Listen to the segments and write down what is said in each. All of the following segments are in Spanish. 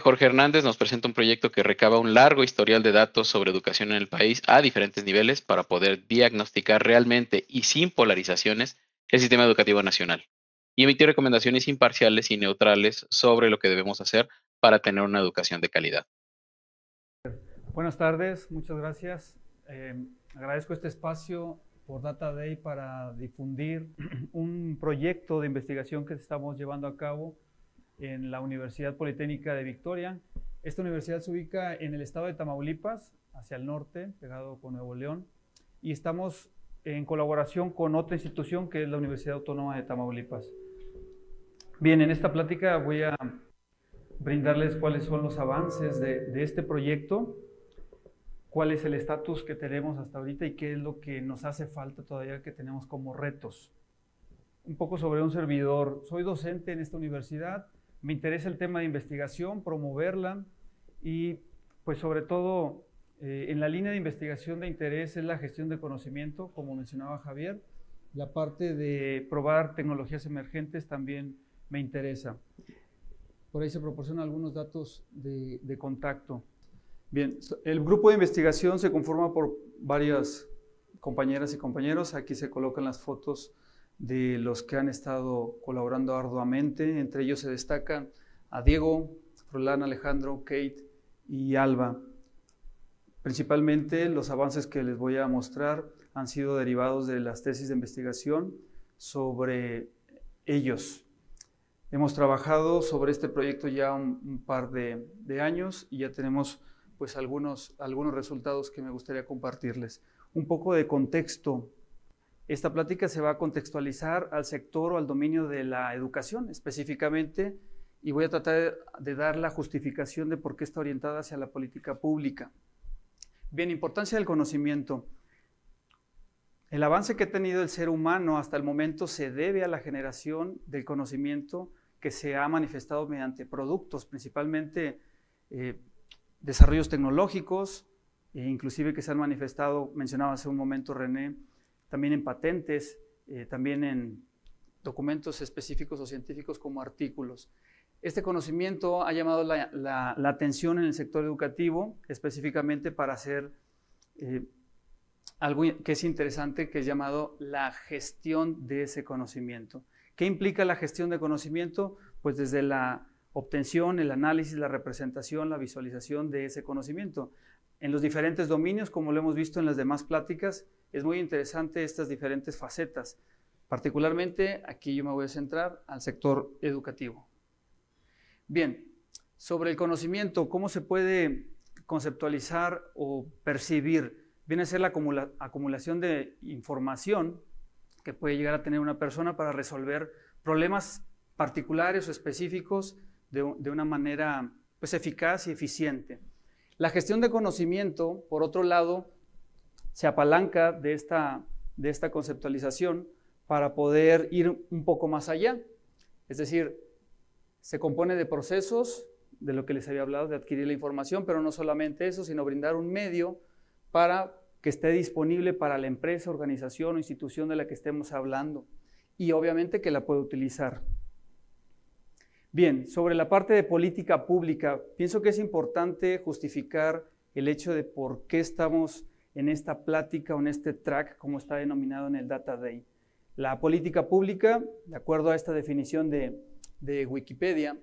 Jorge Hernández nos presenta un proyecto que recaba un largo historial de datos sobre educación en el país a diferentes niveles para poder diagnosticar realmente y sin polarizaciones el sistema educativo nacional y emitir recomendaciones imparciales y neutrales sobre lo que debemos hacer para tener una educación de calidad. Buenas tardes, muchas gracias. Em, agradezco este espacio por Data Day para difundir un proyecto de investigación que estamos llevando a cabo en la Universidad Politécnica de Victoria. Esta universidad se ubica en el estado de Tamaulipas, hacia el norte, pegado con Nuevo León, y estamos en colaboración con otra institución que es la Universidad Autónoma de Tamaulipas. Bien, en esta plática voy a brindarles cuáles son los avances de, este proyecto, cuál es el estatus que tenemos hasta ahorita y qué es lo que nos hace falta todavía que tenemos como retos. Un poco sobre un servidor. Soy docente en esta universidad, me interesa el tema de investigación, promoverla y pues sobre todo eh, en la línea de investigación de interés es la gestión de conocimiento, como mencionaba Javier. La parte de probar tecnologías emergentes también me interesa. Por ahí se proporcionan algunos datos de contacto. Bien, el grupo de investigación se conforma por varias compañeras y compañeros. Aquí se colocan las fotos de los que han estado colaborando arduamente. Entre ellos se destacan a Diego, Rolán, Alejandro, Kate y Alba. Principalmente los avances que les voy a mostrar han sido derivados de las tesis de investigación sobre ellos. Hemos trabajado sobre este proyecto ya un, par de, de, años y ya tenemos pues algunos, algunos resultados que me gustaría compartirles. Un poco de contexto esta plática se va a contextualizar al sector o al dominio de la educación específicamente y voy a tratar de dar la justificación de por qué está orientada hacia la política pública. Bien, importancia del conocimiento. El avance que ha tenido el ser humano hasta el momento se debe a la generación del conocimiento que se ha manifestado mediante productos, principalmente eh, desarrollos tecnológicos, e inclusive que se han manifestado, mencionaba hace un momento René, también en patentes, eh, también en documentos específicos o científicos como artículos. Este conocimiento ha llamado la, atención en el sector educativo, específicamente para hacer eh, algo que es interesante, que es llamado la gestión de ese conocimiento. ¿Qué implica la gestión de conocimiento? Pues desde la obtención, el análisis, la representación, la visualización de ese conocimiento. En los diferentes dominios, como lo hemos visto en las demás pláticas, es muy interesante estas diferentes facetas. Particularmente aquí yo me voy a centrar al sector educativo. Bien, sobre el conocimiento, ¿cómo se puede conceptualizar o percibir? Viene a ser la acumulación de información que puede llegar a tener una persona para resolver problemas particulares o específicos de, de una manera pues, eficaz y eficiente. La gestión de conocimiento, por otro lado, se apalanca de esta, de esta conceptualización para poder ir un poco más allá. Es decir, se compone de procesos, de lo que les había hablado, de adquirir la información, pero no solamente eso, sino brindar un medio para que esté disponible para la empresa, organización o institución de la que estemos hablando y obviamente que la pueda utilizar. Bien, sobre la parte de política pública, pienso que es importante justificar el hecho de por qué estamos en esta plática o en este track, como está denominado en el Data Day. La política pública, de acuerdo a esta definición de, Wikipedia,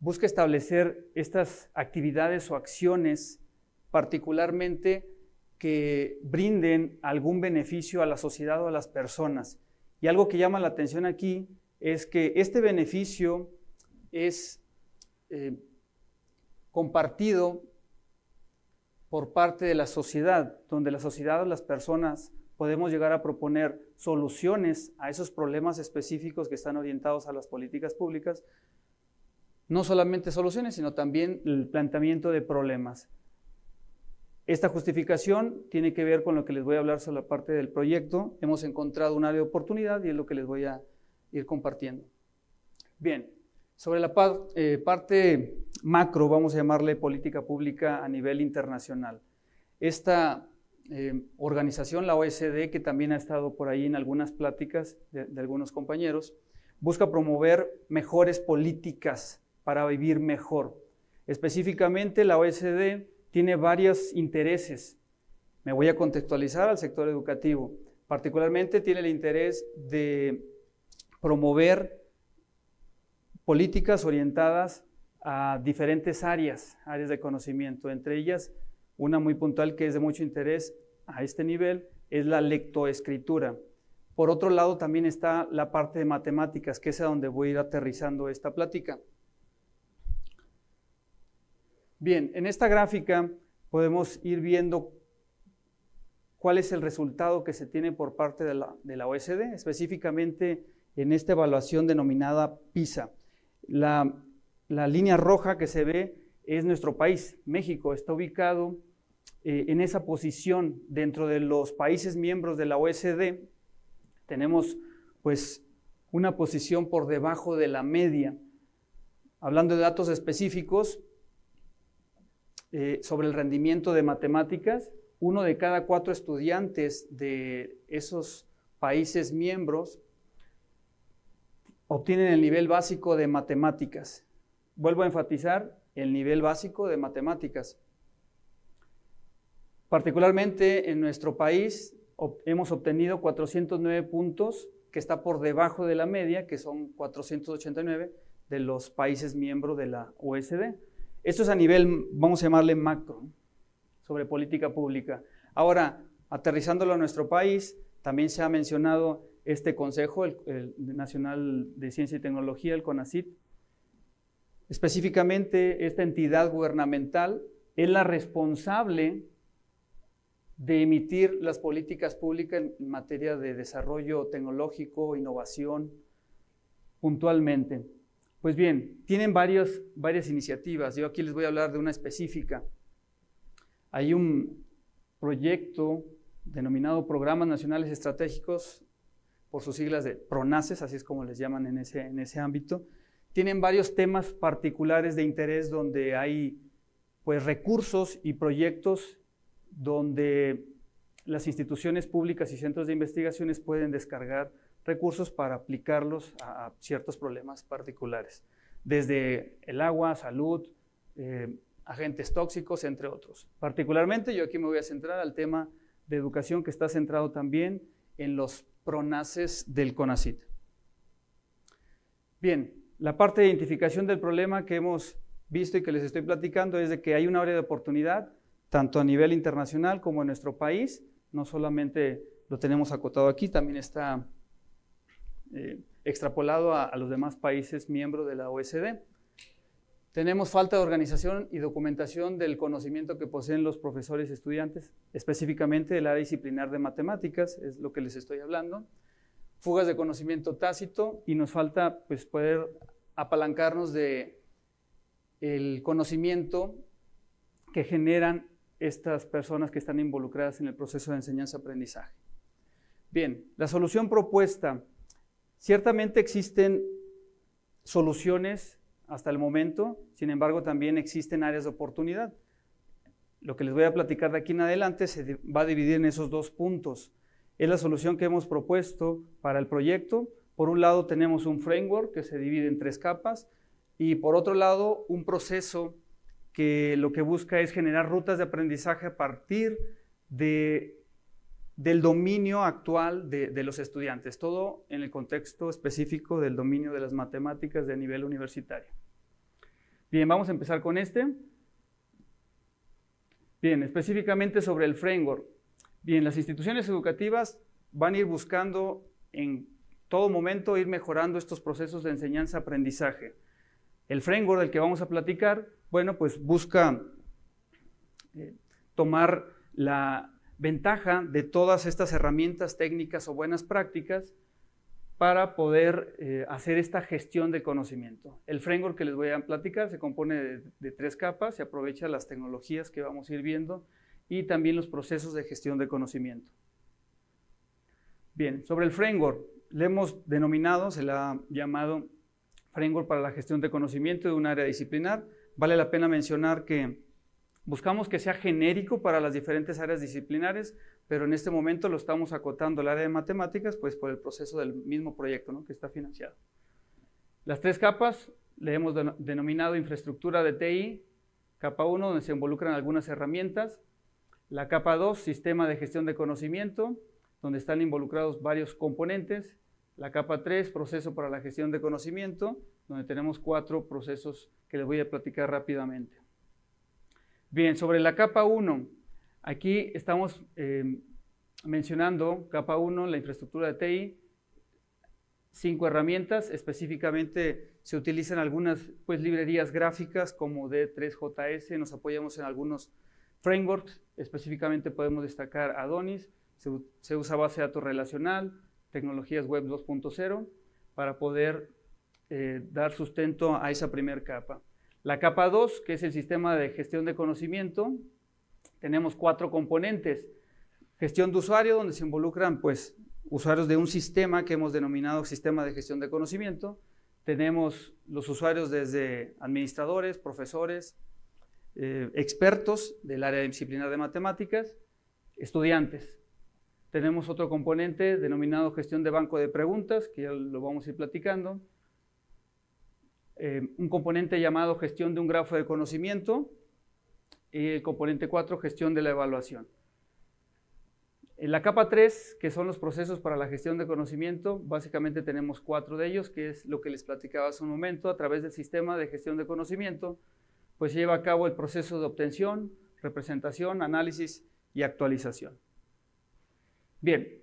busca establecer estas actividades o acciones particularmente que brinden algún beneficio a la sociedad o a las personas. Y algo que llama la atención aquí es que este beneficio es eh, compartido por parte de la sociedad, donde la sociedad o las personas podemos llegar a proponer soluciones a esos problemas específicos que están orientados a las políticas públicas, no solamente soluciones, sino también el planteamiento de problemas. Esta justificación tiene que ver con lo que les voy a hablar sobre la parte del proyecto. Hemos encontrado una área de oportunidad y es lo que les voy a ir compartiendo. Bien, sobre la eh, parte macro, vamos a llamarle política pública a nivel internacional. Esta eh, organización, la OSD, que también ha estado por ahí en algunas pláticas de, algunos compañeros, busca promover mejores políticas para vivir mejor. Específicamente, la OSD tiene varios intereses. Me voy a contextualizar al sector educativo. Particularmente tiene el interés de promover políticas orientadas a diferentes áreas, áreas de conocimiento, entre ellas una muy puntual que es de mucho interés a este nivel es la lectoescritura. Por otro lado, también está la parte de matemáticas, que es a donde voy a ir aterrizando esta plática. Bien, en esta gráfica podemos ir viendo cuál es el resultado que se tiene por parte de la, OSD, específicamente en esta evaluación denominada PISA. La, línea roja que se ve es nuestro país, México, está ubicado eh, en esa posición dentro de los países miembros de la OSD. Tenemos pues una posición por debajo de la media. Hablando de datos específicos eh, sobre el rendimiento de matemáticas, uno de cada cuatro estudiantes de esos países miembros obtienen el nivel básico de matemáticas. Vuelvo a enfatizar el nivel básico de matemáticas. Particularmente en nuestro país hemos obtenido 409 puntos, que está por debajo de la media, que son 489 de los países miembros de la OSD. Esto es a nivel, vamos a llamarle macro, sobre política pública. Ahora, aterrizándolo a nuestro país, también se ha mencionado este consejo, el, Nacional de Ciencia y Tecnología, el CONACIT, específicamente esta entidad gubernamental, es la responsable de emitir las políticas públicas en materia de desarrollo tecnológico, innovación, puntualmente. Pues bien, tienen varias iniciativas. Yo aquí les voy a hablar de una específica. Hay un proyecto denominado Programas Nacionales Estratégicos por sus siglas de PRONACES, así es como les llaman en ese, en ese ámbito, tienen varios temas particulares de interés donde hay pues, recursos y proyectos donde las instituciones públicas y centros de investigaciones pueden descargar recursos para aplicarlos a, ciertos problemas particulares, desde el agua, salud, eh, agentes tóxicos, entre otros. Particularmente yo aquí me voy a centrar al tema de educación que está centrado también en los PRONACES del CONACIT. Bien, la parte de identificación del problema que hemos visto y que les estoy platicando es de que hay una área de oportunidad, tanto a nivel internacional como en nuestro país. No solamente lo tenemos acotado aquí, también está eh, extrapolado a, los demás países miembros de la OSD. Tenemos falta de organización y documentación del conocimiento que poseen los profesores y estudiantes, específicamente del área disciplinar de matemáticas, es lo que les estoy hablando. Fugas de conocimiento tácito y nos falta pues, poder apalancarnos de el conocimiento que generan estas personas que están involucradas en el proceso de enseñanza-aprendizaje. Bien, la solución propuesta. Ciertamente existen soluciones hasta el momento, sin embargo también existen áreas de oportunidad. Lo que les voy a platicar de aquí en adelante se va a dividir en esos dos puntos. Es la solución que hemos propuesto para el proyecto. Por un lado tenemos un framework que se divide en tres capas y por otro lado un proceso que lo que busca es generar rutas de aprendizaje a partir de, del dominio actual de, de, los estudiantes, todo en el contexto específico del dominio de las matemáticas de nivel universitario. Bien, vamos a empezar con este. Bien, específicamente sobre el framework. Bien, las instituciones educativas van a ir buscando en todo momento ir mejorando estos procesos de enseñanza-aprendizaje. El framework del que vamos a platicar, bueno, pues busca eh, tomar la ventaja de todas estas herramientas técnicas o buenas prácticas para poder eh, hacer esta gestión de conocimiento. El framework que les voy a platicar se compone de, tres capas, se aprovecha las tecnologías que vamos a ir viendo y también los procesos de gestión de conocimiento. Bien, sobre el framework, le hemos denominado, se le ha llamado framework para la gestión de conocimiento de un área disciplinar. Vale la pena mencionar que Buscamos que sea genérico para las diferentes áreas disciplinares, pero en este momento lo estamos acotando al área de matemáticas, pues por el proceso del mismo proyecto ¿no? que está financiado. Las tres capas le hemos denominado infraestructura de TI, capa 1, donde se involucran algunas herramientas, la capa 2, sistema de gestión de conocimiento, donde están involucrados varios componentes, la capa 3, proceso para la gestión de conocimiento, donde tenemos cuatro procesos que les voy a platicar rápidamente. Bien, sobre la capa 1, aquí estamos eh, mencionando capa 1, la infraestructura de TI, cinco herramientas, específicamente se utilizan algunas pues, librerías gráficas como D3JS, nos apoyamos en algunos frameworks, específicamente podemos destacar Adonis, se, usa base de datos relacional, tecnologías web 2.0, para poder eh, dar sustento a esa primera capa. La capa 2, que es el sistema de gestión de conocimiento, tenemos cuatro componentes. Gestión de usuario, donde se involucran pues, usuarios de un sistema que hemos denominado sistema de gestión de conocimiento. Tenemos los usuarios desde administradores, profesores, eh, expertos del área disciplinar de matemáticas, estudiantes. Tenemos otro componente denominado gestión de banco de preguntas, que ya lo vamos a ir platicando. Eh, un componente llamado gestión de un grafo de conocimiento y el componente 4, gestión de la evaluación. En la capa 3, que son los procesos para la gestión de conocimiento, básicamente tenemos cuatro de ellos, que es lo que les platicaba hace un momento, a través del sistema de gestión de conocimiento, pues lleva a cabo el proceso de obtención, representación, análisis y actualización. Bien,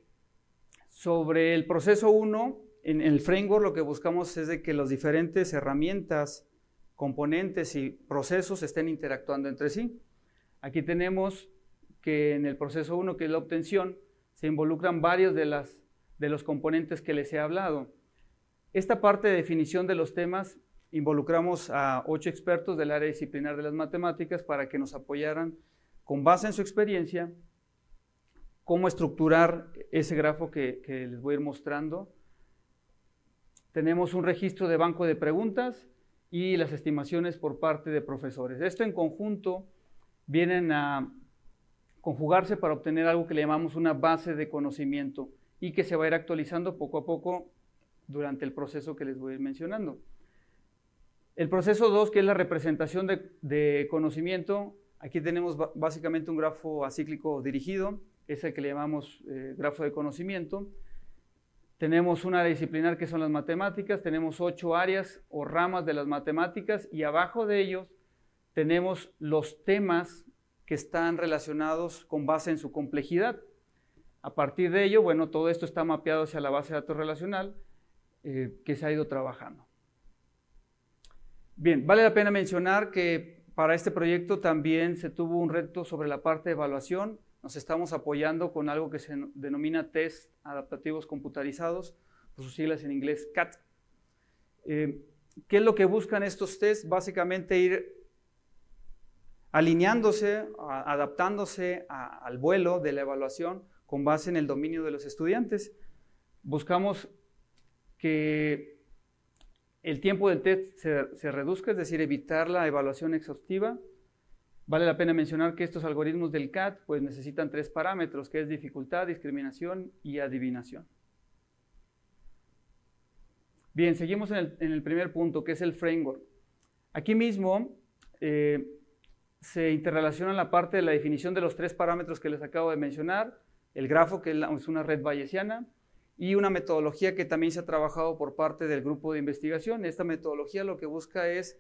sobre el proceso 1, en el framework lo que buscamos es de que las diferentes herramientas, componentes y procesos estén interactuando entre sí. Aquí tenemos que en el proceso 1, que es la obtención, se involucran varios de, de los componentes que les he hablado. Esta parte de definición de los temas involucramos a ocho expertos del área disciplinar de las matemáticas para que nos apoyaran con base en su experiencia cómo estructurar ese grafo que, que les voy a ir mostrando tenemos un registro de banco de preguntas y las estimaciones por parte de profesores. Esto en conjunto vienen a conjugarse para obtener algo que le llamamos una base de conocimiento y que se va a ir actualizando poco a poco durante el proceso que les voy a ir mencionando. El proceso 2, que es la representación de, conocimiento, aquí tenemos básicamente un grafo acíclico dirigido, ese que le llamamos eh, grafo de conocimiento, tenemos una disciplinar que son las matemáticas, tenemos ocho áreas o ramas de las matemáticas y abajo de ellos tenemos los temas que están relacionados con base en su complejidad. A partir de ello, bueno, todo esto está mapeado hacia la base de datos relacional eh, que se ha ido trabajando. Bien, vale la pena mencionar que para este proyecto también se tuvo un reto sobre la parte de evaluación nos estamos apoyando con algo que se denomina test adaptativos computarizados, por sus siglas en inglés CAT. Eh, ¿Qué es lo que buscan estos tests? Básicamente ir alineándose, adaptándose al vuelo de la evaluación con base en el dominio de los estudiantes. Buscamos que el tiempo del test se reduzca, es decir, evitar la evaluación exhaustiva, Vale la pena mencionar que estos algoritmos del CAT pues, necesitan tres parámetros, que es dificultad, discriminación y adivinación. Bien, seguimos en el, primer punto, que es el framework. Aquí mismo eh, se interrelaciona la parte de la definición de los tres parámetros que les acabo de mencionar, el grafo, que es una red bayesiana, y una metodología que también se ha trabajado por parte del grupo de investigación. Esta metodología lo que busca es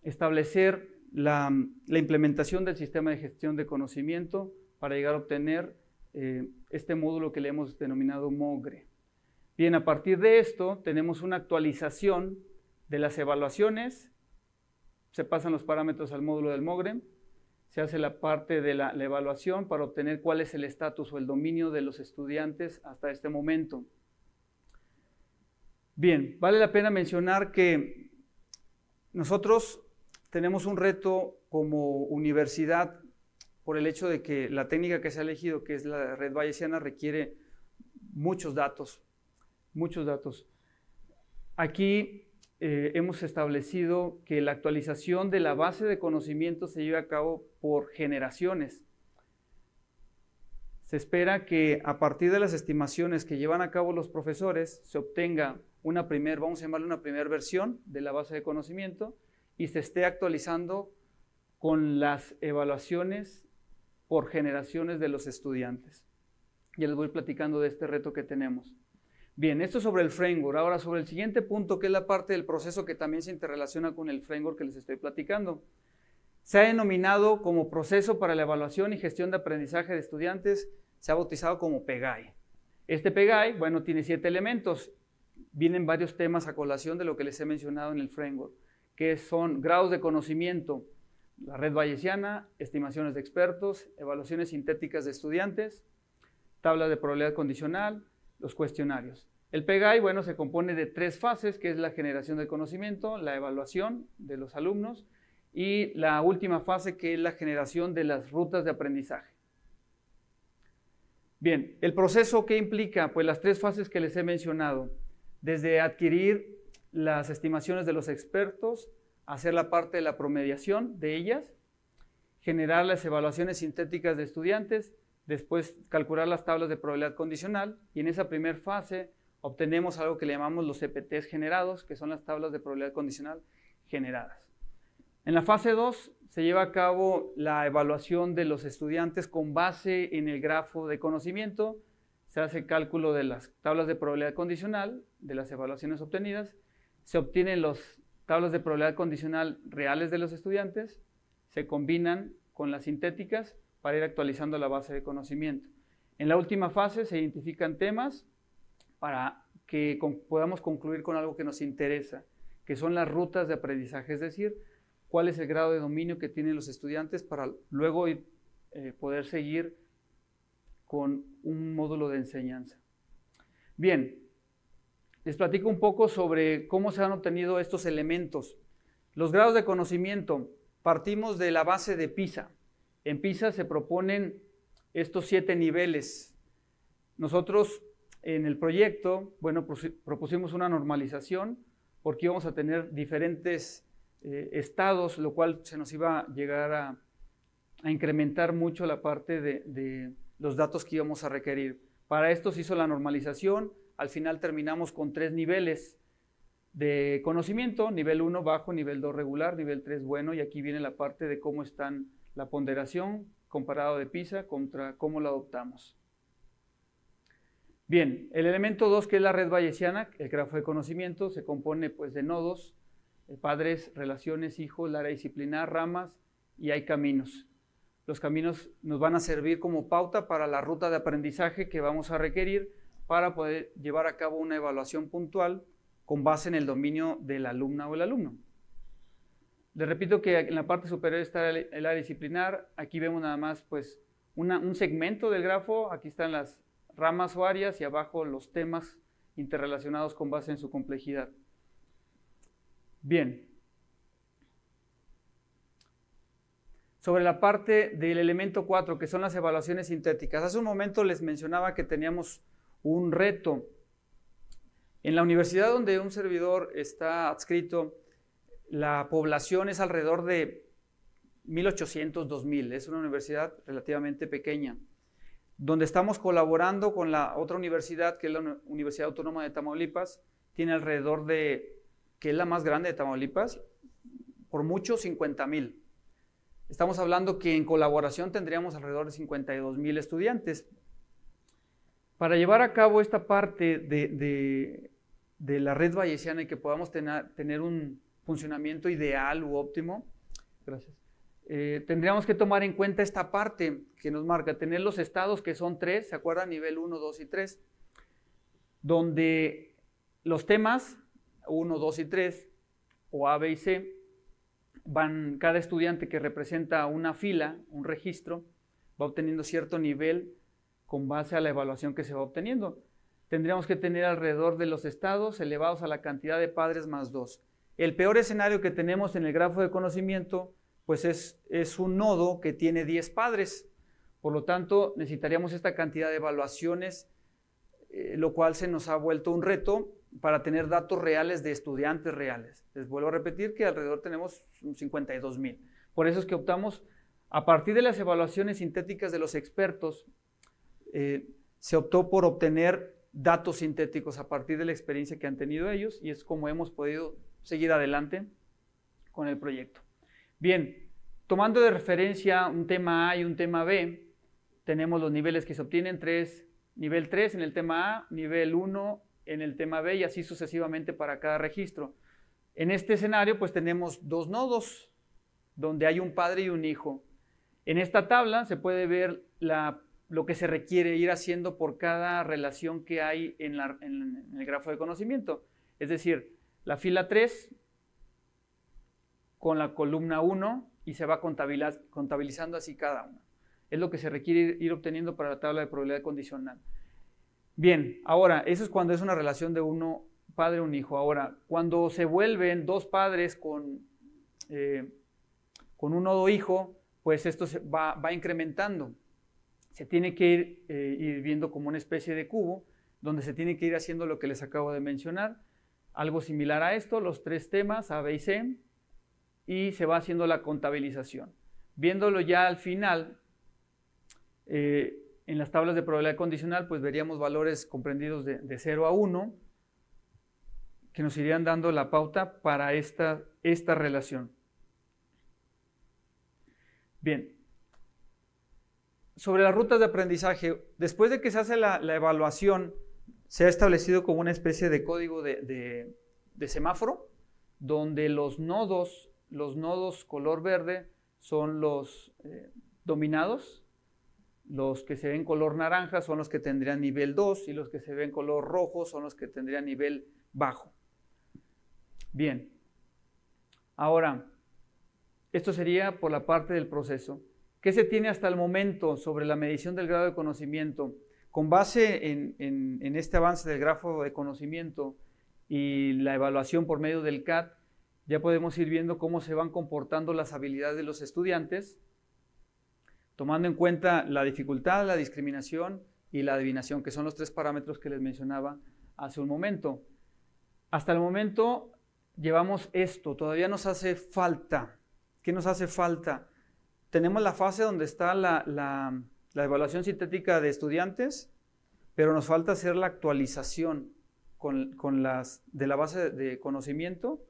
establecer la, implementación del sistema de gestión de conocimiento para llegar a obtener eh, este módulo que le hemos denominado MOGRE. Bien, a partir de esto tenemos una actualización de las evaluaciones, se pasan los parámetros al módulo del MOGRE, se hace la parte de la evaluación para obtener cuál es el estatus o el dominio de los estudiantes hasta este momento. Bien, vale la pena mencionar que nosotros tenemos un reto como universidad por el hecho de que la técnica que se ha elegido, que es la red bayesiana, requiere muchos datos, muchos datos. Aquí eh, hemos establecido que la actualización de la base de conocimiento se lleve a cabo por generaciones. Se espera que a partir de las estimaciones que llevan a cabo los profesores se obtenga una primera, vamos a llamarle una primera versión de la base de conocimiento, y se esté actualizando con las evaluaciones por generaciones de los estudiantes. Ya les voy platicando de este reto que tenemos. Bien, esto sobre el framework. Ahora, sobre el siguiente punto, que es la parte del proceso que también se interrelaciona con el framework que les estoy platicando. Se ha denominado como proceso para la evaluación y gestión de aprendizaje de estudiantes, se ha bautizado como PEGAI. Este PEGAI, bueno, tiene siete elementos. Vienen varios temas a colación de lo que les he mencionado en el framework que son grados de conocimiento, la red bayesiana, estimaciones de expertos, evaluaciones sintéticas de estudiantes, tabla de probabilidad condicional, los cuestionarios. El PEGAI, bueno, se compone de tres fases, que es la generación de conocimiento, la evaluación de los alumnos y la última fase, que es la generación de las rutas de aprendizaje. Bien, el proceso que implica, pues las tres fases que les he mencionado, desde adquirir las estimaciones de los expertos, hacer la parte de la promediación de ellas, generar las evaluaciones sintéticas de estudiantes, después calcular las tablas de probabilidad condicional y en esa primera fase obtenemos algo que le llamamos los EPTs generados, que son las tablas de probabilidad condicional generadas. En la fase 2 se lleva a cabo la evaluación de los estudiantes con base en el grafo de conocimiento, se hace el cálculo de las tablas de probabilidad condicional, de las evaluaciones obtenidas se obtienen las tablas de probabilidad condicional reales de los estudiantes, se combinan con las sintéticas para ir actualizando la base de conocimiento. En la última fase se identifican temas para que podamos concluir con algo que nos interesa, que son las rutas de aprendizaje, es decir, cuál es el grado de dominio que tienen los estudiantes para luego eh, poder seguir con un módulo de enseñanza. Bien, les platico un poco sobre cómo se han obtenido estos elementos. Los grados de conocimiento, partimos de la base de PISA. En PISA se proponen estos siete niveles. Nosotros en el proyecto, bueno, propusimos una normalización porque íbamos a tener diferentes eh, estados, lo cual se nos iba a llegar a, incrementar mucho la parte de los datos que íbamos a requerir. Para esto se hizo la normalización, al final terminamos con tres niveles de conocimiento, nivel 1 bajo, nivel 2 regular, nivel 3 bueno, y aquí viene la parte de cómo están la ponderación comparado de PISA contra cómo la adoptamos. Bien, el elemento 2 que es la red bayesiana, el grafo de conocimiento, se compone pues de nodos, eh, padres, relaciones, hijos, la área ramas y hay caminos. Los caminos nos van a servir como pauta para la ruta de aprendizaje que vamos a requerir para poder llevar a cabo una evaluación puntual con base en el dominio de la alumna o el alumno. Les repito que en la parte superior está el, área disciplinar, aquí vemos nada más pues un segmento del grafo, aquí están las ramas o áreas y abajo los temas interrelacionados con base en su complejidad. Bien. Sobre la parte del elemento 4, que son las evaluaciones sintéticas. Hace un momento les mencionaba que teníamos un reto. En la universidad donde un servidor está adscrito, la población es alrededor de 1800, 2000. Es una universidad relativamente pequeña, donde estamos colaborando con la otra universidad, que es la Universidad Autónoma de Tamaulipas. Tiene alrededor de, que es la más grande de Tamaulipas, por mucho 50 mil. Estamos hablando que en colaboración tendríamos alrededor de 52,000 estudiantes para llevar a cabo esta parte de, la red vallesiana y que podamos tener, tener un funcionamiento ideal u óptimo, gracias, eh, tendríamos que tomar en cuenta esta parte que nos marca, tener los estados que son tres, ¿se acuerdan? Nivel 1, 2 y 3, donde los temas 1, 2 y 3, o A, B y C, van, cada estudiante que representa una fila, un registro, va obteniendo cierto nivel con base a la evaluación que se va obteniendo. Tendríamos que tener alrededor de los estados elevados a la cantidad de padres más dos. El peor escenario que tenemos en el grafo de conocimiento, pues es, un nodo que tiene 10 padres. Por lo tanto, necesitaríamos esta cantidad de evaluaciones, eh, lo cual se nos ha vuelto un reto para tener datos reales de estudiantes reales. Les vuelvo a repetir que alrededor tenemos 52 mil. Por eso es que optamos, a partir de las evaluaciones sintéticas de los expertos eh, se optó por obtener datos sintéticos a partir de la experiencia que han tenido ellos y es como hemos podido seguir adelante con el proyecto. Bien, tomando de referencia un tema A y un tema B, tenemos los niveles que se obtienen, tres, nivel 3 en el tema A, nivel 1 en el tema B y así sucesivamente para cada registro. En este escenario pues tenemos dos nodos donde hay un padre y un hijo. En esta tabla se puede ver la lo que se requiere ir haciendo por cada relación que hay en, el grafo de conocimiento. Es decir, la fila 3 con la columna 1 y se va contabilizando así cada una. Es lo que se requiere ir, obteniendo para la tabla de probabilidad condicional. Bien, ahora, eso es cuando es una relación de uno padre, un hijo. Ahora, cuando se vuelven dos padres con, eh, con un nodo hijo, pues esto se va, va incrementando se tiene que eh, ir, viendo como una especie de cubo, donde se tiene que ir haciendo lo que les acabo de mencionar. Algo similar a esto, los tres temas, A, B y C, y se va haciendo la contabilización. Viéndolo ya al final, eh, en las tablas de probabilidad condicional, pues veríamos valores comprendidos de, 0 a 1, que nos irían dando la pauta para esta, esta relación. Bien, sobre las rutas de aprendizaje, después de que se hace la, evaluación, se ha establecido como una especie de código de, semáforo, donde los nodos, los nodos color verde son los eh, dominados, los que se ven color naranja son los que tendrían nivel 2 y los que se ven color rojo son los que tendrían nivel bajo. Bien, ahora, esto sería por la parte del proceso. ¿Qué se tiene hasta el momento sobre la medición del grado de conocimiento? Con base en, en este avance del grafo de conocimiento y la evaluación por medio del CAT, ya podemos ir viendo cómo se van comportando las habilidades de los estudiantes, tomando en cuenta la dificultad, la discriminación y la adivinación, que son los tres parámetros que les mencionaba hace un momento. Hasta el momento llevamos esto, todavía nos hace falta. ¿Qué nos hace falta? tenemos la fase donde está la, la, la evaluación sintética de estudiantes, pero nos falta hacer la actualización con, las, de la base de conocimiento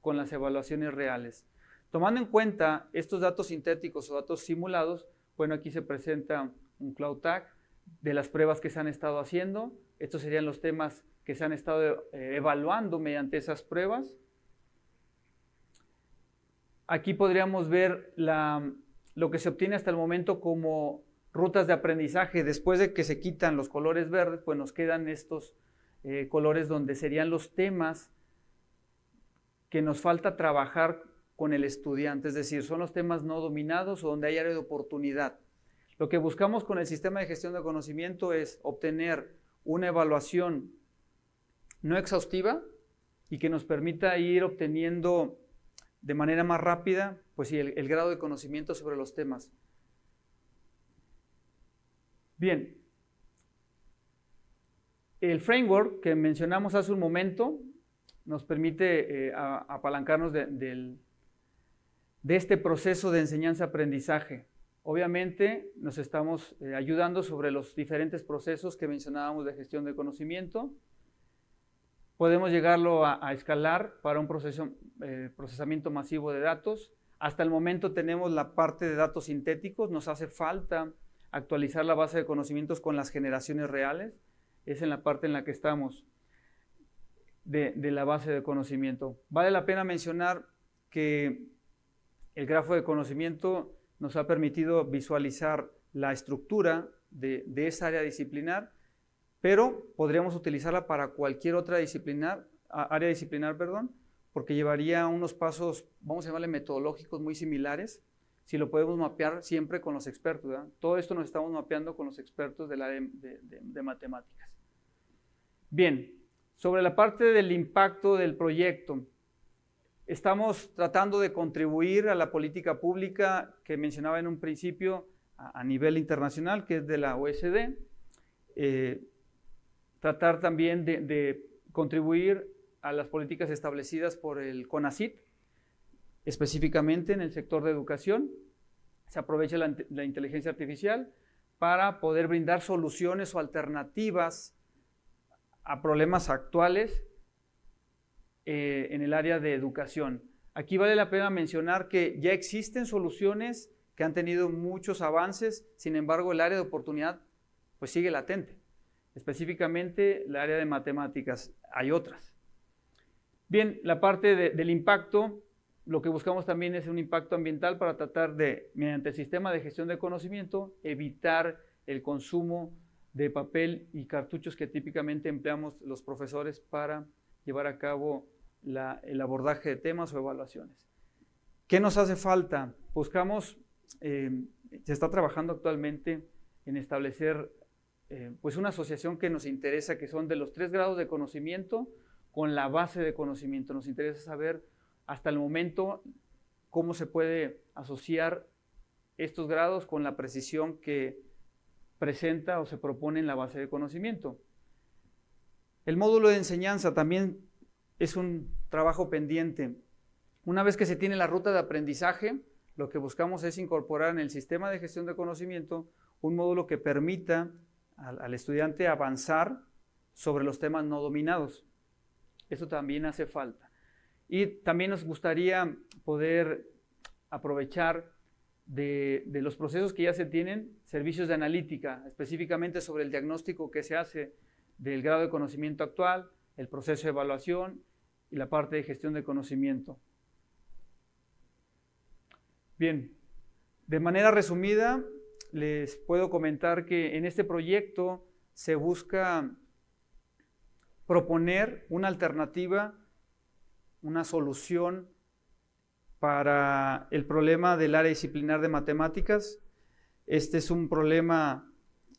con las evaluaciones reales. Tomando en cuenta estos datos sintéticos o datos simulados, bueno, aquí se presenta un Cloud Tag de las pruebas que se han estado haciendo. Estos serían los temas que se han estado eh, evaluando mediante esas pruebas. Aquí podríamos ver la, lo que se obtiene hasta el momento como rutas de aprendizaje. Después de que se quitan los colores verdes, pues nos quedan estos eh, colores donde serían los temas que nos falta trabajar con el estudiante, es decir, son los temas no dominados o donde hay área de oportunidad. Lo que buscamos con el sistema de gestión de conocimiento es obtener una evaluación no exhaustiva y que nos permita ir obteniendo de manera más rápida pues sí, el, grado de conocimiento sobre los temas. Bien, el framework que mencionamos hace un momento nos permite eh, apalancarnos de, este proceso de enseñanza-aprendizaje. Obviamente nos estamos eh, ayudando sobre los diferentes procesos que mencionábamos de gestión de conocimiento. Podemos llegarlo a, escalar para un proceso, eh, procesamiento masivo de datos hasta el momento tenemos la parte de datos sintéticos, nos hace falta actualizar la base de conocimientos con las generaciones reales, es en la parte en la que estamos de, la base de conocimiento. Vale la pena mencionar que el grafo de conocimiento nos ha permitido visualizar la estructura de, de esa área disciplinar, pero podríamos utilizarla para cualquier otra disciplinar, área disciplinar, perdón, porque llevaría unos pasos, vamos a llamarle metodológicos muy similares, si lo podemos mapear siempre con los expertos. Todo esto nos estamos mapeando con los expertos de, matemáticas. Bien, sobre la parte del impacto del proyecto. Estamos tratando de contribuir a la política pública que mencionaba en un principio a, nivel internacional, que es de la OSD. Eh, tratar también de, de, contribuir a las políticas establecidas por el CONACIT, específicamente en el sector de educación. Se aprovecha la, inteligencia artificial para poder brindar soluciones o alternativas a problemas actuales eh, en el área de educación. Aquí vale la pena mencionar que ya existen soluciones que han tenido muchos avances, sin embargo el área de oportunidad pues sigue latente. Específicamente el área de matemáticas, hay otras. Bien, la parte del impacto, lo que buscamos también es un impacto ambiental para tratar de, mediante el sistema de gestión de conocimiento, evitar el consumo de papel y cartuchos que típicamente empleamos los profesores para llevar a cabo el abordaje de temas o evaluaciones. ¿Qué nos hace falta? Buscamos, eh, se está trabajando actualmente en establecer eh, pues una asociación que nos interesa, que son de los tres grados de conocimiento, con la base de conocimiento. Nos interesa saber hasta el momento cómo se puede asociar estos grados con la precisión que presenta o se propone en la base de conocimiento. El módulo de enseñanza también es un trabajo pendiente. Una vez que se tiene la ruta de aprendizaje, lo que buscamos es incorporar en el sistema de gestión de conocimiento un módulo que permita al, estudiante avanzar sobre los temas no dominados. Eso también hace falta. Y también nos gustaría poder aprovechar de, los procesos que ya se tienen, servicios de analítica, específicamente sobre el diagnóstico que se hace del grado de conocimiento actual, el proceso de evaluación y la parte de gestión de conocimiento. Bien, de manera resumida, les puedo comentar que en este proyecto se busca proponer una alternativa, una solución para el problema del área disciplinar de matemáticas. Este es un problema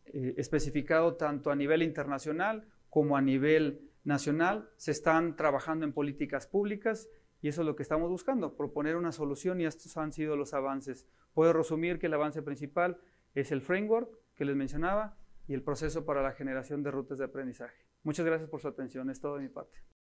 eh, especificado tanto a nivel internacional como a nivel nacional. Se están trabajando en políticas públicas y eso es lo que estamos buscando, proponer una solución y estos han sido los avances. Puedo resumir que el avance principal es el framework que les mencionaba y el proceso para la generación de rutas de aprendizaje. Muchas gracias por su atención. Es todo de mi parte.